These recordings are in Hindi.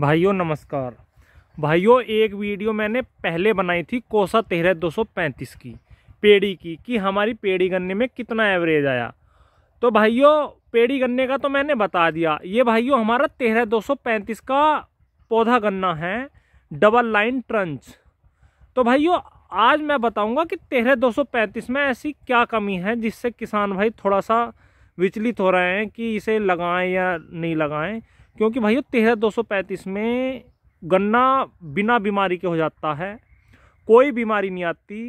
भाइयों नमस्कार भाइयों एक वीडियो मैंने पहले बनाई थी कोसा तेरह दो सौ पैंतीस की पेड़ी की कि हमारी पेड़ी गन्ने में कितना एवरेज आया तो भाइयों पेड़ी गन्ने का तो मैंने बता दिया ये भाइयों हमारा तेरह दो सौ पैंतीस का पौधा गन्ना है डबल लाइन ट्रंच तो भाइयों आज मैं बताऊंगा कि तेरह दो सौ पैंतीस में ऐसी क्या कमी है जिससे किसान भाई थोड़ा सा विचलित हो रहे हैं कि इसे लगाएं या नहीं लगाएं क्योंकि भाइयों तेरह दो सौ पैंतीस में गन्ना बिना बीमारी के हो जाता है कोई बीमारी नहीं आती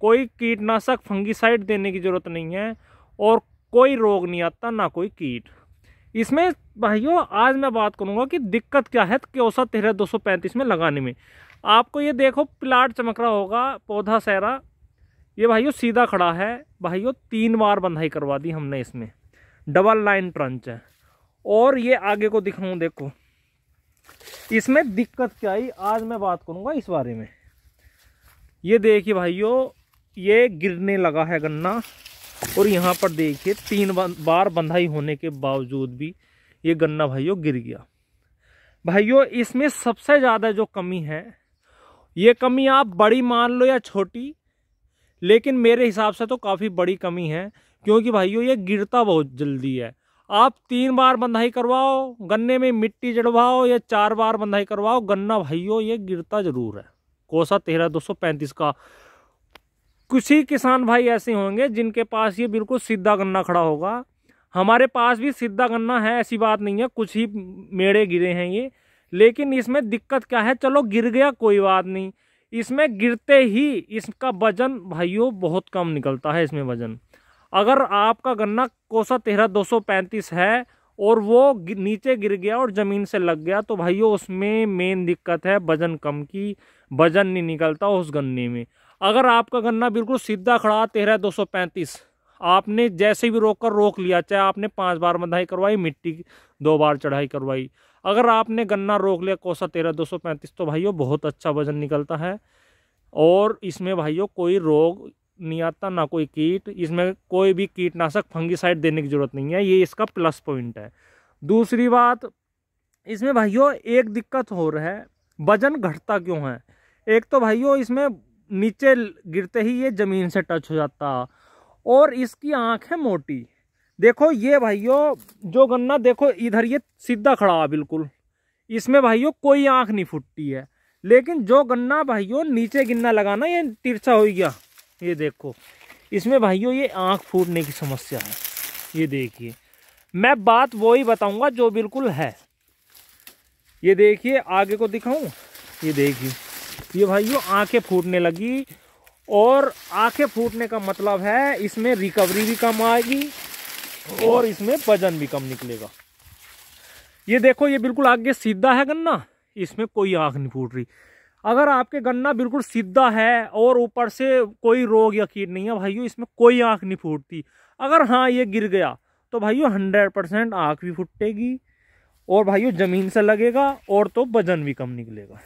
कोई कीटनाशक फंगिसाइड देने की ज़रूरत नहीं है और कोई रोग नहीं आता ना कोई कीट इसमें भाइयों आज मैं बात करूंगा कि दिक्कत क्या है क्योसा तेरह दो सौ पैंतीस में लगाने में आपको ये देखो प्लाट चमक रहा होगा पौधा सहरा ये भाइयों सीधा खड़ा है भाइयों तीन बार बंधाई करवा दी हमने इसमें डबल लाइन ट्रंच है और ये आगे को दिखाऊं देखो इसमें दिक्कत क्या आई आज मैं बात करूंगा इस बारे में ये देखिए भाइयों ये गिरने लगा है गन्ना और यहाँ पर देखिए तीन बार बंधाई होने के बावजूद भी ये गन्ना भाइयों गिर गया भाइयों इसमें सबसे ज़्यादा जो कमी है ये कमी आप बड़ी मान लो या छोटी लेकिन मेरे हिसाब से तो काफ़ी बड़ी कमी है क्योंकि भाइयों ये गिरता बहुत जल्दी है आप तीन बार बंधाई करवाओ गन्ने में मिट्टी जड़वाओ या चार बार बंधाई करवाओ गन्ना भाइयों ये गिरता जरूर है कोसा तेरह दो सौ पैंतीस का कुछ ही किसान भाई ऐसे होंगे जिनके पास ये बिल्कुल सीधा गन्ना खड़ा होगा हमारे पास भी सीधा गन्ना है ऐसी बात नहीं है कुछ ही मेड़े गिरे हैं ये लेकिन इसमें दिक्कत क्या है चलो गिर गया कोई बात नहीं इसमें गिरते ही इसका वजन भाइयों बहुत कम निकलता है इसमें वजन अगर आपका गन्ना कोसा तेरह दो सौ पैंतीस है और वो नीचे गिर गया और ज़मीन से लग गया तो भाइयों उसमें मेन दिक्कत है वजन कम की वजन नहीं निकलता उस गन्ने में अगर आपका गन्ना बिल्कुल सीधा खड़ा तेरह दो सौ पैंतीस आपने जैसे भी रोक कर रोक लिया चाहे आपने पांच बार मधाई करवाई मिट्टी दो बार चढ़ाई करवाई अगर आपने गन्ना रोक लिया कोसा तेरह दो सौ पैंतीस तो भाइयों बहुत अच्छा वजन निकलता है और इसमें भाइयों कोई रोग नहीं आता ना कोई कीट इसमें कोई भी कीटनाशक फंगीसाइड देने की ज़रूरत नहीं है ये इसका प्लस पॉइंट है दूसरी बात इसमें भाइयों एक दिक्कत हो रहा है वजन घटता क्यों है एक तो भाइयों इसमें नीचे गिरते ही ये ज़मीन से टच हो जाता और इसकी आँख है मोटी देखो ये भाइयों जो गन्ना देखो इधर ये सीधा खड़ा हुआ बिल्कुल इसमें भाइयों कोई आँख नहीं फुटती है लेकिन जो गन्ना भाइयों नीचे गिरना लगाना ये तिरछा हो गया ये देखो इसमें भाइयों ये आँख फूटने की समस्या है ये देखिए मैं बात वो बताऊंगा जो बिल्कुल है ये देखिए आगे को दिखाऊं ये देखिए ये भाइयों आंखें फूटने लगी और आंखें फूटने का मतलब है इसमें रिकवरी भी कम आएगी और इसमें वजन भी कम निकलेगा ये देखो ये बिल्कुल आगे सीधा है गन्ना इसमें कोई आंख नहीं फूट रही अगर आपके गन्ना बिल्कुल सीधा है और ऊपर से कोई रोग या कीट नहीं है भाइयों इसमें कोई आँख नहीं फूटती अगर हाँ ये गिर गया तो भाइयों हंड्रेड परसेंट आँख भी फूटेगी और भाइयों ज़मीन से लगेगा और तो वजन भी कम निकलेगा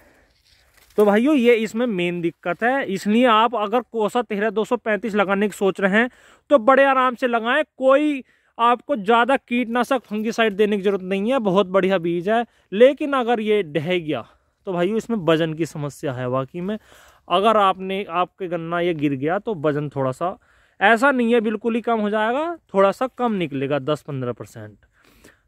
तो भाइयों ये इसमें मेन दिक्कत है इसलिए आप अगर कोसा तेरह दो सौ पैंतीस लगाने की सोच रहे हैं तो बड़े आराम से लगाएं कोई आपको ज़्यादा कीटनाशक फंगीसाइड देने की ज़रूरत नहीं है बहुत बढ़िया बीज है लेकिन अगर ये ढह गया तो भाई इसमें वजन की समस्या है वाकई में अगर आपने आपके गन्ना ये गिर गया तो वजन थोड़ा सा ऐसा नहीं है बिल्कुल ही कम हो जाएगा थोड़ा सा कम निकलेगा दस पंद्रह परसेंट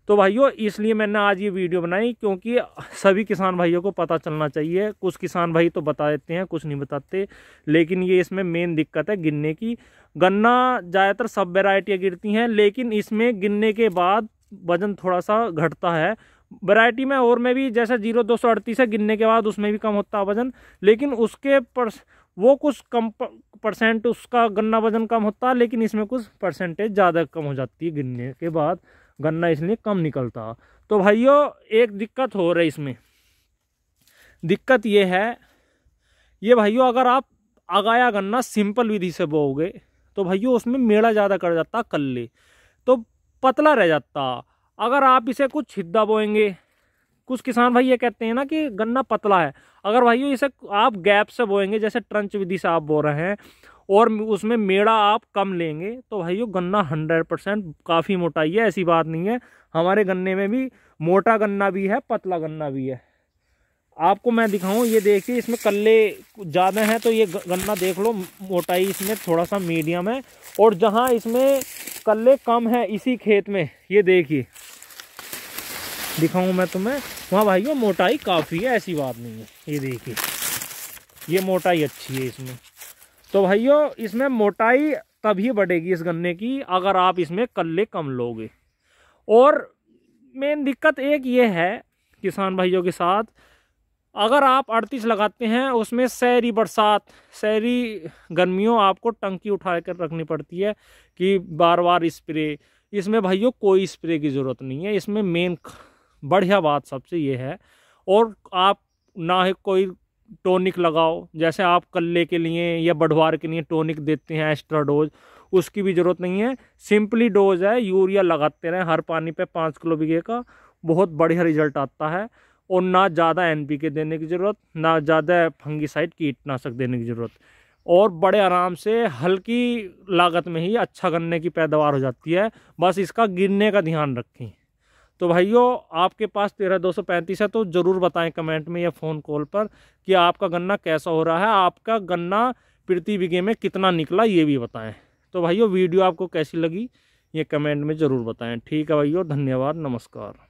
तो भाइयों इसलिए मैंने आज ये वीडियो बनाई क्योंकि सभी किसान भाइयों को पता चलना चाहिए कुछ किसान भाई तो बता देते हैं कुछ नहीं बताते लेकिन ये इसमें मेन दिक्कत है गिनने की गन्ना ज़्यादातर सब वेराइटियाँ गिरती हैं लेकिन इसमें गिरने के बाद वज़न थोड़ा सा घटता है वैरायटी में और में भी जैसे जीरो दो सौ अड़तीस है गिनने के बाद उसमें भी कम होता है वजन लेकिन उसके पर वो कुछ कम परसेंट उसका गन्ना वजन कम होता है लेकिन इसमें कुछ परसेंटेज ज़्यादा कम हो जाती है गिनने के बाद गन्ना इसलिए कम निकलता तो भाइयों एक दिक्कत हो रही इसमें दिक्कत ये है ये भाइयों अगर आप आगाया गन्ना सिंपल विधि से बोओगे तो भाइयों उसमें मेड़ा ज़्यादा कर जाता कल्ले तो पतला रह जाता अगर आप इसे कुछ छिद्दा बोएंगे कुछ किसान भाई ये कहते हैं ना कि गन्ना पतला है अगर भाई इसे आप गैप से बोएंगे जैसे ट्रंच विधि से आप बो रहे हैं और उसमें मेड़ा आप कम लेंगे तो भाई गन्ना हंड्रेड परसेंट काफ़ी मोटाई है ऐसी बात नहीं है हमारे गन्ने में भी मोटा गन्ना भी है पतला गन्ना भी है आपको मैं दिखाऊं ये देखिए इसमें कल्ले ज़्यादा हैं तो ये गन्ना देख लो मोटाई इसमें थोड़ा सा मीडियम है और जहाँ इसमें कल्ले कम है इसी खेत में ये देखिए दिखाऊँ मैं तुम्हें वहाँ भाइयों मोटाई काफ़ी है ऐसी बात नहीं है ये देखिए ये मोटाई अच्छी है इसमें तो भाइयों इसमें मोटाई तभी बढ़ेगी इस गन्ने की अगर आप इसमें कल्ले कम लोगे और मेन दिक्कत एक ये है किसान भाइयों के साथ अगर आप अड़तीस लगाते हैं उसमें सैरी बरसात सैरी गर्मियों आपको टंकी उठा कर रखनी पड़ती है कि बार बार स्प्रे इसमें भाइयों कोई स्प्रे की ज़रूरत नहीं है इसमें मेन बढ़िया बात सबसे ये है और आप ना ही कोई टोनिक लगाओ जैसे आप कल्ले के लिए या बढ़वार के लिए टोनिक देते हैं एक्स्ट्रा डोज उसकी भी ज़रूरत नहीं है सिंपली डोज है यूरिया लगाते रहें हर पानी पे पाँच किलो बीघे का बहुत बढ़िया रिजल्ट आता है और ना ज़्यादा एन के देने की ज़रूरत ना ज़्यादा फंगिसाइड कीटनाशक देने की ज़रूरत और बड़े आराम से हल्की लागत में ही अच्छा गन्ने की पैदावार हो जाती है बस इसका गिरने का ध्यान रखें तो भाइयों आपके पास तेरह दो सौ पैंतीस है तो ज़रूर बताएं कमेंट में या फ़ोन कॉल पर कि आपका गन्ना कैसा हो रहा है आपका गन्ना प्रति बीघे में कितना निकला ये भी बताएं तो भाइयों वीडियो आपको कैसी लगी ये कमेंट में ज़रूर बताएं ठीक है भाइयों धन्यवाद नमस्कार